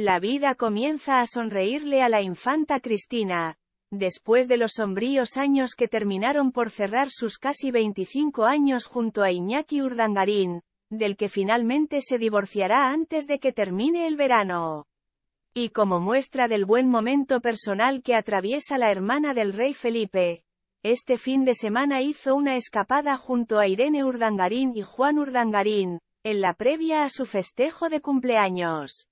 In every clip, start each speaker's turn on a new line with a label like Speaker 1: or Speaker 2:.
Speaker 1: La vida comienza a sonreírle a la infanta Cristina. Después de los sombríos años que terminaron por cerrar sus casi 25 años junto a Iñaki Urdangarín, del que finalmente se divorciará antes de que termine el verano. Y como muestra del buen momento personal que atraviesa la hermana del rey Felipe, este fin de semana hizo una escapada junto a Irene Urdangarín y Juan Urdangarín, en la previa a su festejo de cumpleaños.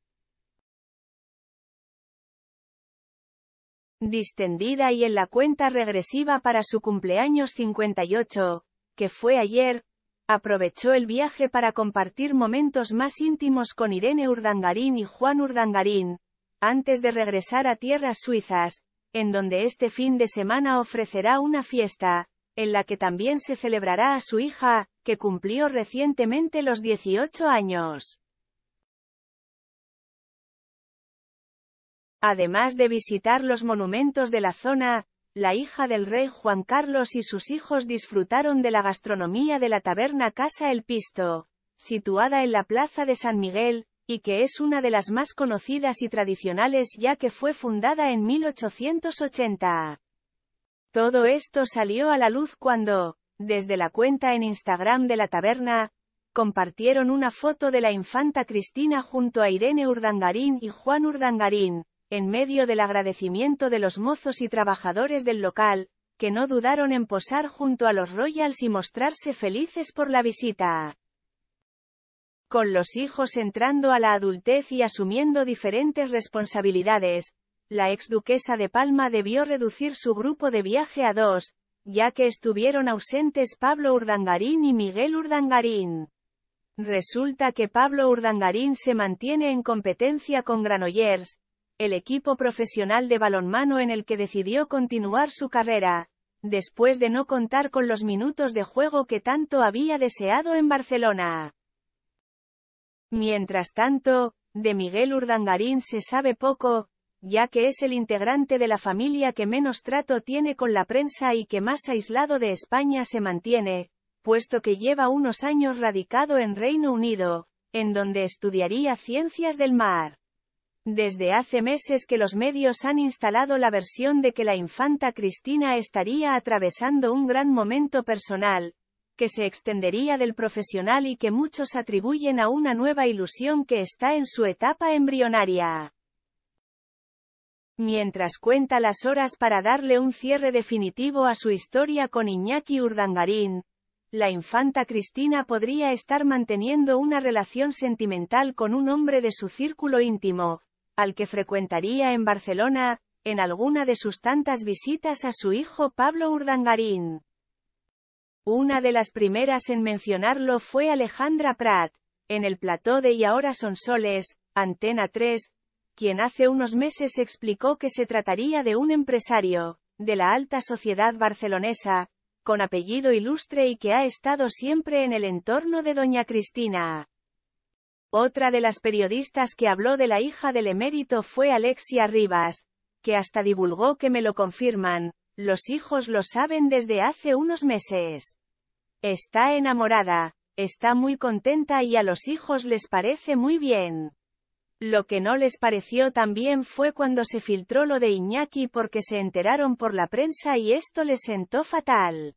Speaker 1: distendida y en la cuenta regresiva para su cumpleaños 58, que fue ayer, aprovechó el viaje para compartir momentos más íntimos con Irene Urdangarín y Juan Urdangarín, antes de regresar a tierras suizas, en donde este fin de semana ofrecerá una fiesta, en la que también se celebrará a su hija, que cumplió recientemente los 18 años. Además de visitar los monumentos de la zona, la hija del rey Juan Carlos y sus hijos disfrutaron de la gastronomía de la taberna Casa El Pisto, situada en la Plaza de San Miguel, y que es una de las más conocidas y tradicionales ya que fue fundada en 1880. Todo esto salió a la luz cuando, desde la cuenta en Instagram de la taberna, compartieron una foto de la infanta Cristina junto a Irene Urdangarín y Juan Urdangarín, en medio del agradecimiento de los mozos y trabajadores del local, que no dudaron en posar junto a los Royals y mostrarse felices por la visita. Con los hijos entrando a la adultez y asumiendo diferentes responsabilidades, la ex duquesa de Palma debió reducir su grupo de viaje a dos, ya que estuvieron ausentes Pablo Urdangarín y Miguel Urdangarín. Resulta que Pablo Urdangarín se mantiene en competencia con Granollers, el equipo profesional de balonmano en el que decidió continuar su carrera, después de no contar con los minutos de juego que tanto había deseado en Barcelona. Mientras tanto, de Miguel Urdangarín se sabe poco, ya que es el integrante de la familia que menos trato tiene con la prensa y que más aislado de España se mantiene, puesto que lleva unos años radicado en Reino Unido, en donde estudiaría ciencias del mar. Desde hace meses que los medios han instalado la versión de que la infanta Cristina estaría atravesando un gran momento personal, que se extendería del profesional y que muchos atribuyen a una nueva ilusión que está en su etapa embrionaria. Mientras cuenta las horas para darle un cierre definitivo a su historia con Iñaki Urdangarín, la infanta Cristina podría estar manteniendo una relación sentimental con un hombre de su círculo íntimo, al que frecuentaría en Barcelona, en alguna de sus tantas visitas a su hijo Pablo Urdangarín. Una de las primeras en mencionarlo fue Alejandra Prat, en el plató de Y ahora son soles, Antena 3, quien hace unos meses explicó que se trataría de un empresario, de la alta sociedad barcelonesa, con apellido ilustre y que ha estado siempre en el entorno de doña Cristina. Otra de las periodistas que habló de la hija del emérito fue Alexia Rivas, que hasta divulgó que me lo confirman, los hijos lo saben desde hace unos meses. Está enamorada, está muy contenta y a los hijos les parece muy bien. Lo que no les pareció tan bien fue cuando se filtró lo de Iñaki porque se enteraron por la prensa y esto les sentó fatal.